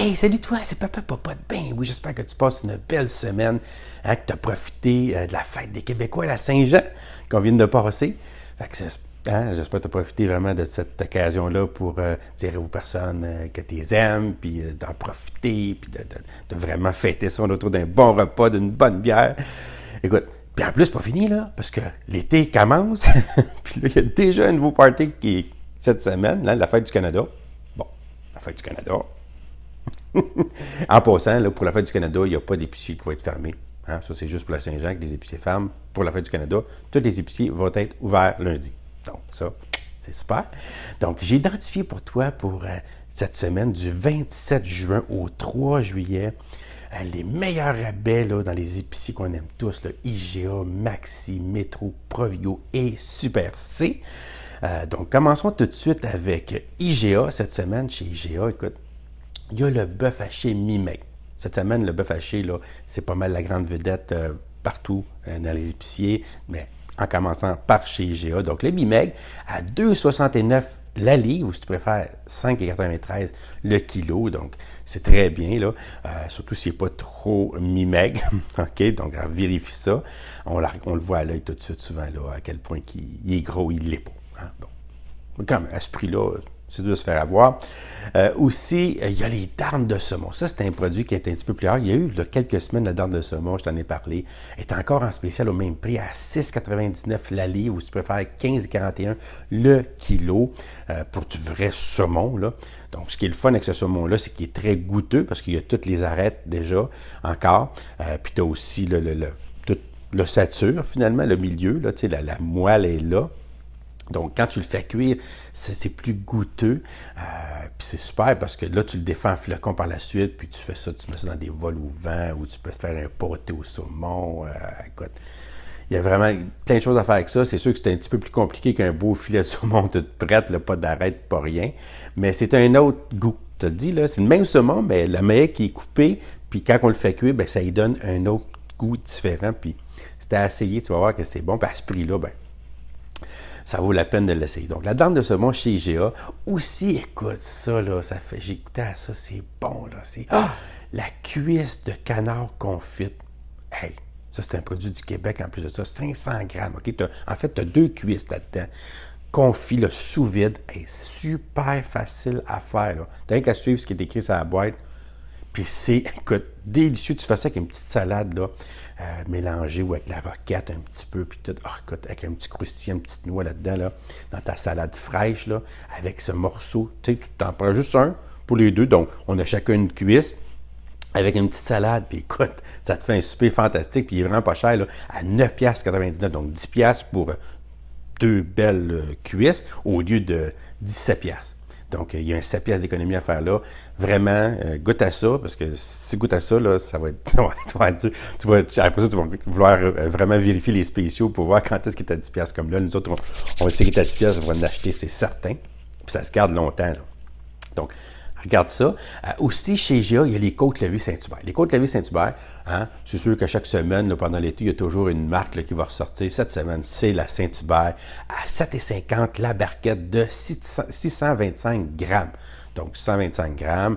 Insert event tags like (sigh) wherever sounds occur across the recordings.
Hey, salut toi, c'est Papa Papa de bien Oui, j'espère que tu passes une belle semaine, hein, que tu as profité euh, de la fête des Québécois à la Saint-Jean, qu'on vient de passer. Hein, j'espère que tu as profité vraiment de cette occasion-là pour euh, dire aux personnes euh, que tu les aimes, puis d'en profiter, puis de, vraiment fêter ça autour d'un bon repas, d'une bonne bière. Écoute, puis en plus, pas fini, là, parce que l'été commence, (laughs) puis là, il y a déjà un nouveau party qui est cette semaine, là, la fête du Canada. Bon, la fête du Canada, en passant, pour la fête du Canada, il n'y a pas d'épicier qui va être fermé. Hein. Ça, c'est juste pour la Saint-Jean que les épiciers ferment. Pour la fête du Canada, tous les épiciers vont être ouverts lundi. Donc, ça, c'est super. Donc, j'ai identifié pour toi pour euh, cette semaine du 27 juin au 3 juillet euh, les meilleurs rabais dans les épiciers qu'on aime tous, IGA, Maxi, Metro, Provigo et Super C. Euh, donc, commençons tout de suite avec IGA cette semaine. Chez IGA, écoute, il y a le bœuf haché mi Cette semaine, le bœuf haché, là, c'est pas mal la grande vedette euh, partout euh, dans les épiciers, mais en commençant par chez IGA. Donc, le mi-meg à 2,69 la livre, ou si tu préfères, 5,93 le kilo. Donc, c'est très bien, là. Euh, surtout s'il n'est pas trop mi-meg. (laughs) OK? Donc, on vérifie ça. On, le voit à l'œil tout de suite, souvent, là, à quel point il, est gros, il ne l'est pas. Hein. Bon. Comme à ce prix-là, c'est tu de se faire avoir. Euh, aussi, il y a les darnes de saumon. Ça, c'est un produit qui est un petit peu plus rare. Il y a eu a quelques semaines la darne de saumon, je t'en ai parlé. est encore en spécial au même prix à 6,99 la livre ou si tu préfères 15,41 le kilo euh, pour du vrai saumon. Donc, ce qui est le fun avec ce saumon-là, c'est qu'il est très goûteux parce qu'il y a toutes les arêtes déjà encore. Euh, puis tu as aussi le, le, le, le sature finalement, le milieu. Là, la, la moelle est là. Donc, quand tu le fais cuire, c'est plus goûteux. Euh, puis c'est super parce que là, tu le défends en flocon par la suite, puis tu fais ça, tu mets ça dans des vols au vent, ou tu peux faire un poté au saumon. Euh, écoute, il y a vraiment plein de choses à faire avec ça. C'est sûr que c'est un petit peu plus compliqué qu'un beau filet de saumon (laughs) tout prête, le pas d'arrêt, pas rien. Mais c'est un autre goût. Tu as dit, là, c'est le même saumon, mais la maille qui est coupée, puis quand on le fait cuire, ben, ça y donne un autre goût différent. Puis si tu as essayé, tu vas voir que c'est bon. Puis à ce prix-là, ben ça vaut la peine de l'essayer. Donc, la dame de saumon chez IGA, aussi, écoute ça, là, ça fait, j'écoutais ça, c'est bon, là, c'est, ah! ah, la cuisse de canard confite. Hey, ça, c'est un produit du Québec, en plus de ça, 500 grammes, OK? En fait, tu as deux cuisses là-dedans. Confit, le sous-vide, est super facile à faire, là. T'as qu'à suivre ce qui est écrit sur la boîte, c'est, écoute, délicieux. Tu fais ça avec une petite salade, là, euh, mélangée ou avec la roquette un petit peu, puis ah, avec un petit croustillant, une petite noix là-dedans, dans ta salade fraîche, là, avec ce morceau. Tu tu t'en prends juste un pour les deux. Donc, on a chacun une cuisse avec une petite salade, puis écoute, ça te fait un souper fantastique, puis il est vraiment pas cher, là, à 9,99$, donc 10$ pour deux belles euh, cuisses au lieu de 17$. Donc, il y a un 7 d'économie à faire là. Vraiment, euh, goûte à ça, parce que si tu goûtes à ça, là, ça va être. (laughs) tu, vas, être vas, après ça, tu vas vouloir euh, vraiment vérifier les spéciaux pour voir quand est-ce qu'il est à 10 pièces comme là. Nous autres, on, sait qu'il est à 10 pièces, on va acheter, c'est certain. Puis ça se garde longtemps. Là. Donc, Regarde ça. Euh, aussi, chez GA, il y a les côtes levées Saint-Hubert. Les côtes levées Saint-Hubert, hein, c'est sûr que chaque semaine, pendant l'été, il y a toujours une marque qui va ressortir. Cette semaine, c'est la Saint-Hubert à 7,50 la barquette de 625 grammes. Donc, 125 grammes.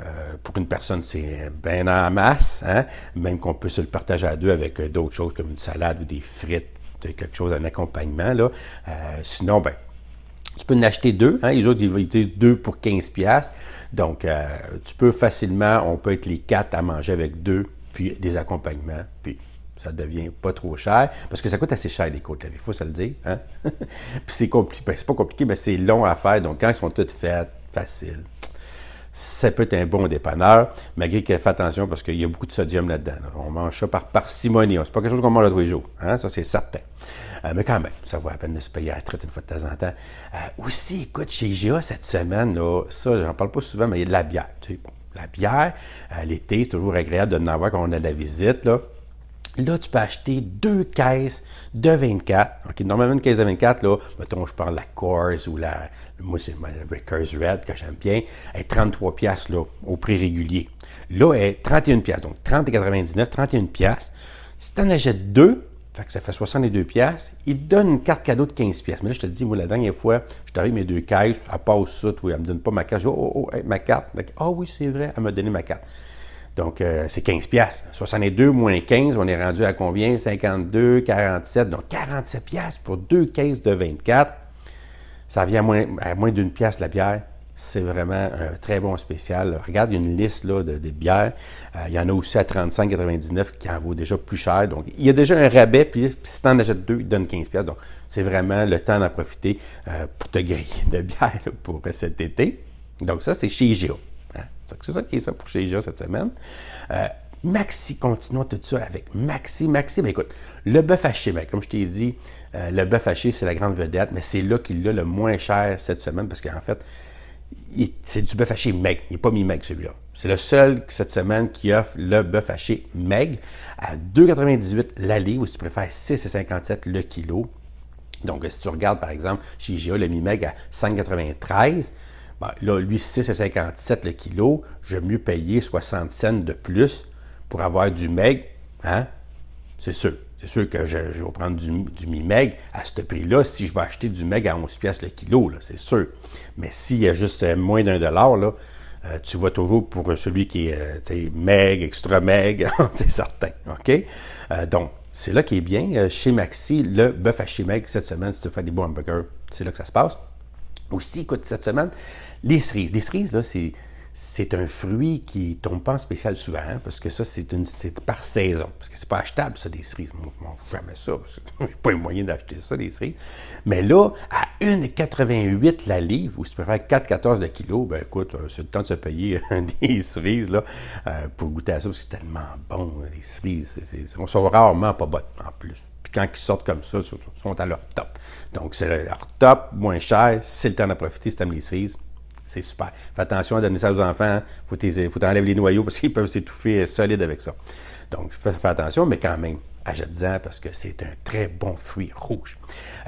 Euh, pour une personne, c'est bien en masse, hein? même qu'on peut se le partager à deux avec euh, d'autres choses comme une salade ou des frites, quelque chose, d'un accompagnement. Là. sinon, ben, tu peux en acheter deux. Hein? Les autres, ils utiliser deux pour 15$. Donc, euh, tu peux facilement, on peut être les quatre à manger avec deux, puis des accompagnements, puis ça devient pas trop cher, parce que ça coûte assez cher les côtes la faut se le dire. Hein. (laughs) puis c'est compliqué, ben, c'est pas compliqué, mais c'est long à faire, donc quand ils sont toutes faites, facile ça peut être un bon dépanneur, malgré qu'elle fait attention parce qu'il y a beaucoup de sodium là-dedans. On mange ça par parcimonie. C'est pas quelque chose qu'on mange tous les jours. Hein, ça, c'est certain. Euh, mais quand même, ça vaut la peine de se payer à la traite une fois de temps en temps. Euh, aussi, écoute, chez IGA cette semaine, là, ça, j'en parle pas souvent, mais il y a de la bière. la bière, euh, l'été, c'est toujours agréable de l'avoir avoir quand on a de la visite. Là. Là, tu peux acheter deux caisses de 24. normalement, une caisse de 24, là, mettons, je parle la Coors ou la. Moi, c'est la Breakers Red que j'aime bien. Elle est 33$ là, au prix régulier. Là, elle est 31$. Donc, 30,99$, 31$. Si tu en achètes deux, que ça fait 62 pièces. Il te donne une carte cadeau de 15 pièces. Mais là, je te dis, moi, la dernière fois, je t'arrive mes deux caisses, elle passe ça, oui, elle me donne pas ma carte. Je dis, oh, oh, oh ma carte. Ah oui, c'est vrai, elle m'a donné ma carte. Donc, euh, c'est 15 piastres. 62 moins 15, on est rendu à combien? 52, 47. Donc, 47 piastres pour deux caisses de 24. Ça vient à moins, moins d'une pièce la bière. C'est vraiment un très bon spécial. Regarde, il y a une liste là, de, bières. Euh, il y en a aussi à 35,99 qui en vaut déjà plus cher. Donc, il y a déjà un rabais. Puis, si tu en achètes deux, il donne 15 Donc, c'est vraiment le temps d'en profiter euh, pour te griller de bière pour cet été. Donc, ça, c'est chez IGO. C'est ça qui est ça pour chez IGA cette semaine. Euh, Maxi, continuons tout ça avec Maxi. Maxi, ben écoute, le bœuf haché, Mec, ben, comme je t'ai dit, euh, le bœuf haché, c'est la grande vedette, mais c'est là qu'il l'a le moins cher cette semaine parce qu'en fait, c'est du bœuf haché meg. Il n'est pas mi meg celui-là. C'est le seul cette semaine qui offre le bœuf haché meg à 2,98 l'allée ou si tu préfères 6,57 le kilo. Donc, si tu regardes par exemple chez IGA, le mi-meg à 5,93 ben, là, lui, 6,57$ le kilo, je vais mieux payer 60 cents de plus pour avoir du MEG. hein? C'est sûr. C'est sûr que je, vais prendre du, mi-meg à ce prix-là si je vais acheter du meg à 11 pièces le kilo, c'est sûr. Mais s'il y a juste euh, moins d'un dollar, là, euh, tu vas toujours pour celui qui est euh, meg, extra meg, (laughs) c'est certain. OK? donc, c'est là qui est bien. chez Maxi, le bœuf à chez meg cette semaine, si tu fais des beaux hamburgers, c'est là que ça se passe. Aussi, écoute, cette semaine, les cerises. Les cerises, là, c'est. un fruit qui tombe pas en spécial souvent, hein, parce que ça, c'est une par saison. Parce que c'est pas achetable, ça, des cerises. Moi, moi jamais ça. (laughs) J'ai pas les moyen d'acheter ça, des cerises. Mais là, à 1,88 la livre, ou si tu préfères 4,14 le kilo, ben écoute, euh, c'est le temps de se payer (laughs) des cerises là, euh, pour goûter à ça, parce que c'est tellement bon, hein, les cerises. on ne sont rarement pas bonnes en plus. Puis quand ils sortent comme ça, ils sont à leur top. Donc, c'est leur top, moins cher. C'est le temps d'en profiter, c'est les cerises. C'est super. Fais attention à donner ça aux enfants. Hein. Faut enlever les noyaux parce qu'ils peuvent s'étouffer euh, solide avec ça. Donc, fais, attention, mais quand même, achète-en parce que c'est un très bon fruit rouge.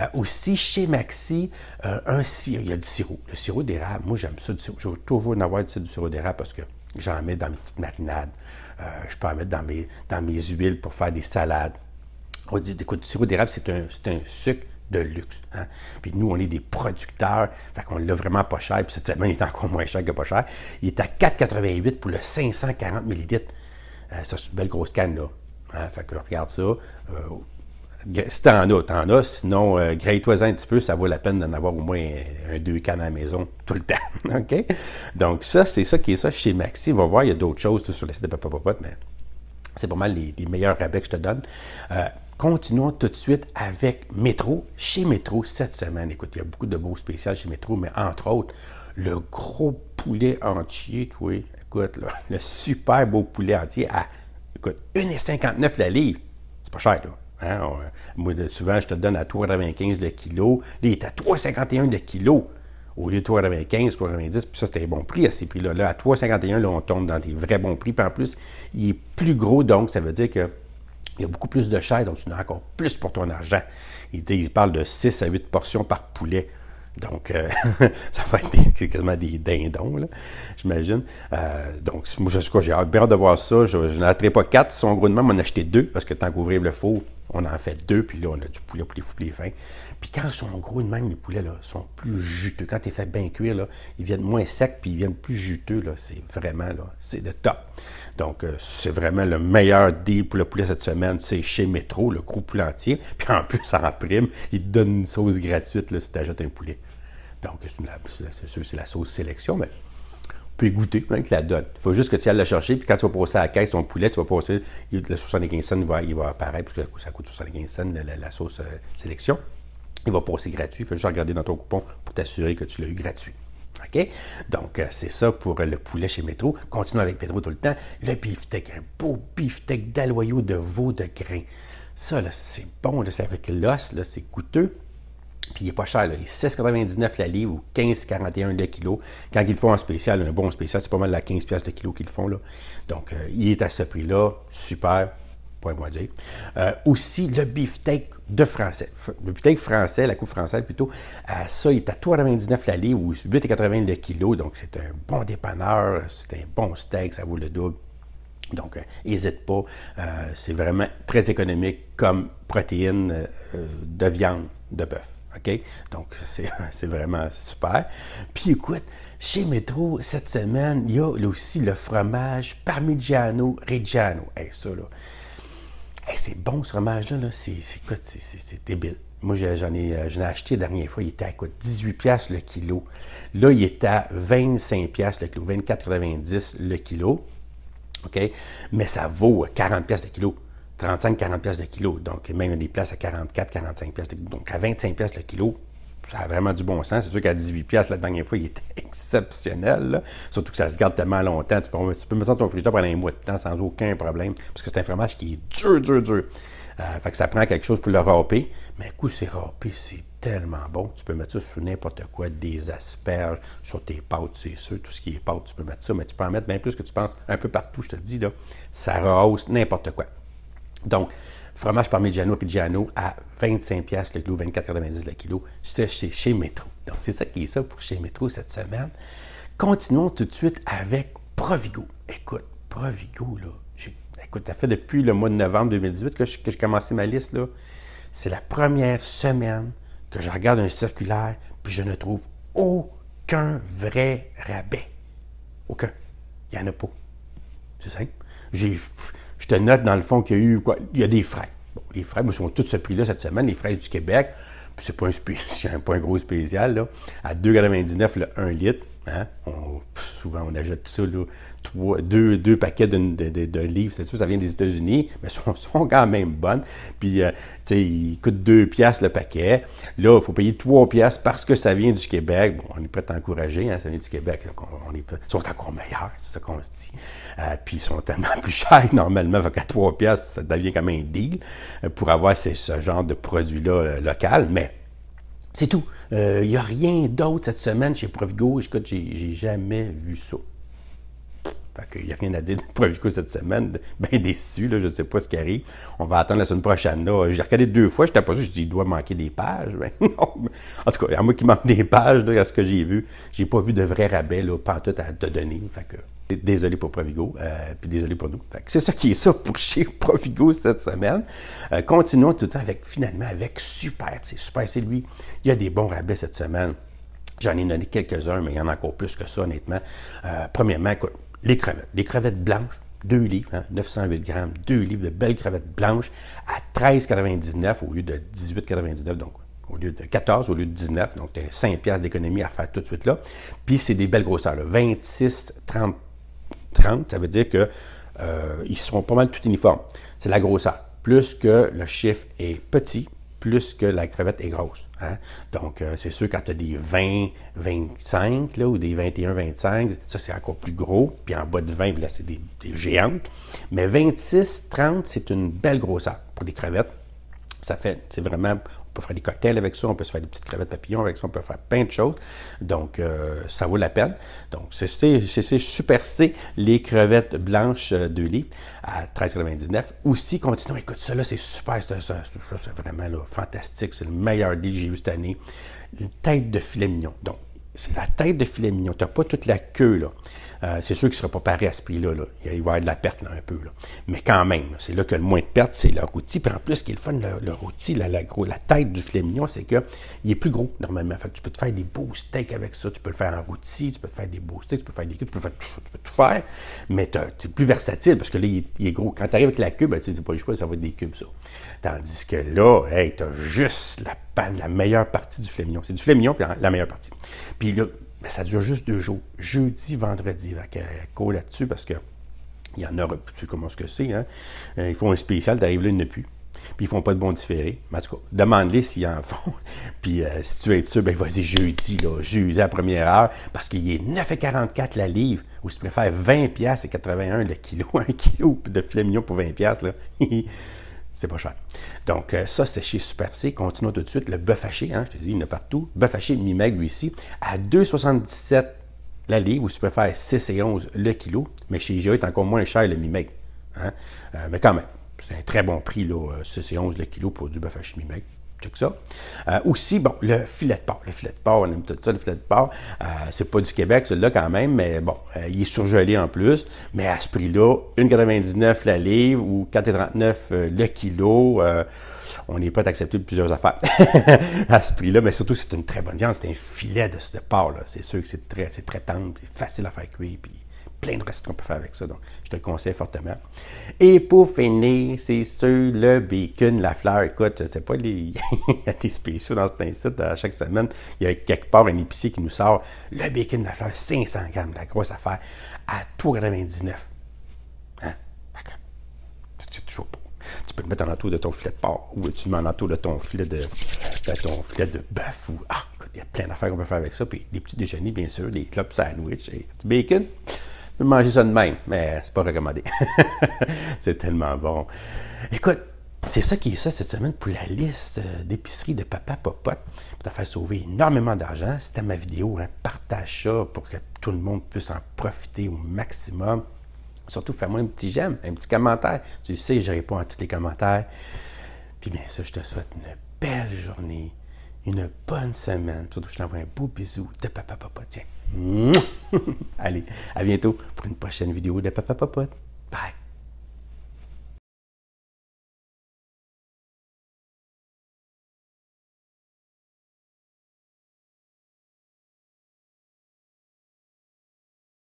Euh, aussi, chez Maxi, euh, un Il y a du sirop. Le sirop d'érable. Moi, j'aime ça du sirop. Je veux toujours en avoir du sirop d'érable parce que j'en mets dans mes petites marinades. je peux en mettre dans mes huiles pour faire des salades. On dit, écoute, du sirop d'érable, c'est un, un, sucre de luxe. Hein. Puis nous, on est des producteurs, fait qu'on l'a vraiment pas cher. Puis cette semaine, il est encore moins cher que pas cher. Il est à 4,88 pour le 540 ml. Euh, ça, c'est une belle grosse canne, là. Hein? Fait que regarde ça. Euh, si t'en as, t'en as. Sinon, euh, toi un petit peu, ça vaut la peine d'en avoir au moins un, deux cannes à la maison (laughs) tout le temps. (laughs) OK? Donc, ça, c'est ça qui est ça chez Maxi. Va voir, il y a d'autres choses sur le site de Papa mais c'est pas mal les, meilleurs rabais que je te donne. Euh, Continuons tout de suite avec Métro. Chez Métro, cette semaine, écoute, il y a beaucoup de beaux spéciales chez Métro, mais entre autres, le gros poulet entier, tu vois, écoute, (laughs) le super beau poulet entier à, écoute, 1,59 la livre. C'est pas cher, là. Hein, moi, souvent, je te donne à 3,95 le kilo. Là, il est à 3,51 le kilo au lieu de 3,95, 3,90, puis ça, c'était un bon prix à ces prix-là. Là, à 3,51, là, on tombe dans des vrais bons prix. Puis en plus, il est plus gros, donc ça veut dire que il y a beaucoup plus de chair, donc tu en encore plus pour ton argent. Il disent, ils parlent de 6 à 8 portions par poulet. Donc, euh, (laughs) ça va être quasiment des dindons, j'imagine. Euh, donc, moi, j'ai hâte, de voir ça. Je, n'en pas quatre, si on gros de acheté deux, parce que tant qu'ouvrir le four, on en fait deux, puis là, on a du poulet pour les fous, les fins. Puis quand ils sont gros de même, les poulets, là, sont plus juteux. Quand tu fait bien cuire, là, ils viennent moins secs, puis ils viennent plus juteux, là. C'est vraiment, là, c'est de top. Donc, euh, c'est vraiment le meilleur deal pour le poulet cette semaine. C'est chez Metro le gros poulet entier. (laughs) Puis en plus, en prime, ils te donnent une sauce gratuite, là, si tu achètes un poulet. Donc, c'est c'est la sauce sélection, mais peux goûter goûter que la donne. Il faut juste que tu ailles la chercher, puis quand tu vas passer à la caisse, ton poulet, tu vas passer, le 75 cents, il va, il va apparaître, parce que ça coûte 75 cents la, sauce euh, sélection. Il va passer gratuit. Il faut juste regarder dans ton coupon pour t'assurer que tu l'as eu gratuit. OK? Donc, euh, c'est ça pour euh, le poulet chez Métro. Continuons avec Métro tout le temps. Le beefsteak, un beau beefsteak d'aloyau de veau de grain. Ça, là, c'est bon. Là, c'est avec l'os, là, c'est coûteux. Puis il est pas cher, Il est 6,99 la livre ou 15,41 le kilo. Quand ils font en spécial, un bon spécial, c'est pas mal la 15 pièces le kilo qu'ils font, là. Donc, euh, il est à ce prix-là. Super. pour moi dire. Euh, aussi, le beefsteak de français. Le beefsteak français, la coupe française plutôt, euh, ça, il est à 3,99 la livre ou 8,80 le kilo. Donc, c'est un bon dépanneur. C'est un bon steak. Ça vaut le double. Donc, n'hésite pas. c'est vraiment très économique comme protéines de viande de bœuf. OK? Donc, (laughs) c'est vraiment super. Puis écoute, chez Métro, cette semaine, il y a aussi le fromage Parmigiano Reggiano. Hey, ça, là. c'est bon, ce fromage-là. -là, c'est débile. Moi, j'en ai, euh, ai, acheté la dernière fois, il était à quoi? 18$ le kilo. Là, il est à 25$ le kilo, 20,90$ le kilo. OK? Mais ça vaut 40$ euh, le kilo. 35-40 pièces de kilo. Donc, même des places à 44-45 pièces. Donc, à 25 pièces le kilo, ça a vraiment du bon sens. C'est sûr qu'à 18 pièces la dernière fois, il était (laughs) exceptionnel. Surtout que ça se garde tellement longtemps. Tu peux, mettre ça ton frigidaire pendant un mois de temps sans aucun problème. Parce que c'est un fromage qui est dur, dur, dur. Euh, fait que ça prend quelque chose pour le râper. Mais un coup, c'est râpé, c'est tellement bon. Tu peux mettre ça sur n'importe quoi, des asperges, sur tes pâtes, c'est sûr, tout ce qui est pâte, tu peux mettre ça, mais tu peux en mettre bien plus que tu penses un peu partout, je te dis, là. Ça rehausse n'importe quoi. Donc, fromage parmigiano reggiano à 25$ le kilo, 24,90$ le kilo. c'est chez Métro. Donc, c'est ça qui est ça pour chez Métro cette semaine. Continuons tout de suite avec Provigo. Écoute, Provigo, là, écoute, ça fait depuis le mois de novembre 2018 que j'ai commencé ma liste, là. C'est la première semaine que je regarde un circulaire, puis je ne trouve aucun vrai rabais. Aucun. Il n'y en a pas. C'est simple. J'ai te note, dans le fond, qu'il y a eu quoi? Il y a des frais. les frais, me sont tous ce prix-là cette semaine, les frais du Québec. c'est pas un, spécial, (laughs) gros spécial, là. À 2,99 le 1 litre. Hein? souvent, on ajoute ça, deux, paquets de, livres. C'est sûr, ça vient des États-Unis, (laughs) mais sont, sont quand même bonnes. Puis, euh, tu sais, ils coûtent deux piastres le paquet. Là, il faut payer trois piastres parce que ça vient du Québec. Bon, on est prêt à encourager, hein, ça vient du Québec. on, est, ils sont encore meilleurs, c'est ça qu'on se dit. Euh, puis, ils sont tellement (laughs) plus chers, normalement. Fait qu'à trois piastres, ça devient quand même un deal euh, pour avoir ce genre de produit-là local. Mais c'est tout. Il euh, n'y a rien d'autre cette semaine chez Provigo. que j'ai jamais vu ça. Fait n'y a rien à dire de (laughs) Provigo cette semaine. Bien déçu, je ne sais pas ce qui arrive. On va attendre la semaine prochaine. J'ai regardé deux fois, je n'étais pas sûr, je dis il doit manquer des pages. Ben (laughs) non. En tout cas, a moi qui manque des pages, à ce que j'ai vu, j'ai pas vu de vrai rabais là, pas tout à te donner. que, Désolé pour Provigo, euh, puis désolé pour nous. C'est ça qui est ça pour (laughs) chez Provigo cette semaine. Euh, continuons tout le temps avec, finalement, avec Super. C'est Super, c'est lui. Il y a des bons rabais cette semaine. J'en ai donné quelques-uns, mais il y en a encore plus que ça, honnêtement. Euh, premièrement, écoute, les crevettes. Les crevettes blanches, 2 livres, 908 hein, grammes, 2 livres de belles crevettes blanches à 13,99 au lieu de 18,99. Donc, au lieu de 14, au lieu de 19. Donc, tu as 5 d'économie à faire tout de suite là. Puis, c'est des belles grosseurs, là, 26, 30 30, ça veut dire qu'ils euh, seront pas mal tout uniformes. C'est la grosseur. Plus que le chiffre est petit, plus que la crevette est grosse. Hein. Donc, euh, c'est sûr, quand tu as des 20, 25 ou des 21, 25, ça c'est encore plus gros. Puis en bas de 20, là, c'est des, des géantes. Mais 26, 30, c'est une belle grosseur pour des crevettes ça fait, c'est vraiment, on peut faire des cocktails avec ça, on peut se faire des petites crevettes papillons avec ça, on peut faire plein de choses. Donc, euh, ça vaut la peine. Donc, c'est super C, les crevettes blanches euh, de lit à 13,99. Aussi, continuons. Écoute, ça là, c'est super, c'est vraiment fantastique. C'est le meilleur dj que j'ai eu cette année. Une tête de filet mignon. Donc, c'est la tête de filet mignon. Tu n'as pas toute la queue. là. Euh, c'est sûr qu'il ne sera pas paré à ce prix-là. Là. Il va y avoir de la perte là, un peu. Là. Mais quand même, c'est là que le moins de perte, c'est leur outil. Puis en plus, ce qui est le fun, leur, outil, la, la, la, tête du filet mignon, c'est qu'il est plus gros normalement. Fait tu peux te faire des beaux steaks avec ça. Tu peux le faire en rôti, tu peux te faire des beaux steaks, tu peux faire des cubes. tu peux, faire, tout faire. Mais c'est plus versatile parce que là, il, est gros. Quand tu arrives avec la cube, ben, tu pas le choix, ça va être des cubes, ça. Tandis que là, tu as juste la, la meilleure partie du filet mignon. C'est du filet mignon, puis la, meilleure partie. Puis là, ben, ça dure juste deux jours. Jeudi, vendredi. elle euh, cool là-dessus parce que il y en tu sais Comment ce que c'est? Hein? Euh, ils font un spécial, t'arrives là, ils ne plus. Puis ils font pas de bons différés. Mais en tout cas, demande-les s'ils en font. (laughs) puis euh, si tu es être sûr, ben vas-y jeudi, là, jeudi à première heure, parce qu'il est 9,44 la livre, ou si tu préfères 20$ et 81 le kilo, (laughs) un kilo de filet mignon pour 20$. Là. (laughs) C'est pas cher. Donc, euh, ça, c'est chez Super C. Continuons tout de suite. Le bœuf haché, hein, je te dis, il y en a partout. Bœuf haché mi-meg, lui ici, à 2,77 la livre, ou si tu préfères 6 et 11 le kilo. Mais chez IGA, il est encore moins cher le mi-meg. Hein. Euh, mais quand même, c'est un très bon prix, là, 6 euh, et 11 le kilo pour du bœuf haché mi-meg. Euh, aussi, bon, le filet de porc. Le filet de porc, on aime tout ça, le filet de porc. Euh, c'est pas du Québec, celui-là, quand même, mais bon, euh, il est surgelé en plus. Mais à ce prix-là, 1,99 la livre ou 4,39 le kilo, on n'est pas accepté de plusieurs affaires (laughs) à ce prix-là. Mais surtout, c'est une très bonne viande. C'est un filet de ce porc-là. C'est sûr que c'est très, c'est très tendre, c'est facile à faire cuire, puis plein de recettes qu'on peut faire avec ça. Donc, je te le conseille fortement. Et pour finir, c'est sur le bacon, la fleur. Écoute, je ne sais pas, les... (laughs) il y a des spéciaux dans cet site à euh, chaque semaine. Il y a quelque part un épicier qui nous sort le bacon, la fleur, 500 grammes, la grosse affaire, à 3,99. Hein? D'accord. C'est toujours beau. Tu peux le mettre en entour de ton filet de porc ou tu le mets en entour de ton filet de, ton filet de bœuf ou ah, écoute, il y a plein d'affaires qu'on peut faire avec ça. Puis des petits déjeuners, bien sûr, des clubs sandwich et du bacon manger ça de même, mais c'est pas recommandé. (laughs) c'est tellement bon. Écoute, c'est ça qui est ça cette semaine pour la liste euh, d'épicerie de Papa Popote pour te faire sauver énormément d'argent. C'était ma vidéo, hein. partage ça pour que tout le monde puisse en profiter au maximum. Surtout, fais-moi un petit j'aime, un petit commentaire. Tu sais, je réponds à tous les commentaires. Puis bien ça, je te souhaite une belle journée une bonne semaine. Surtout, je t'envoie un beau bisou de Papa Papa. Tiens. (laughs) Allez, à bientôt pour une prochaine vidéo de Papa Papa. Bye.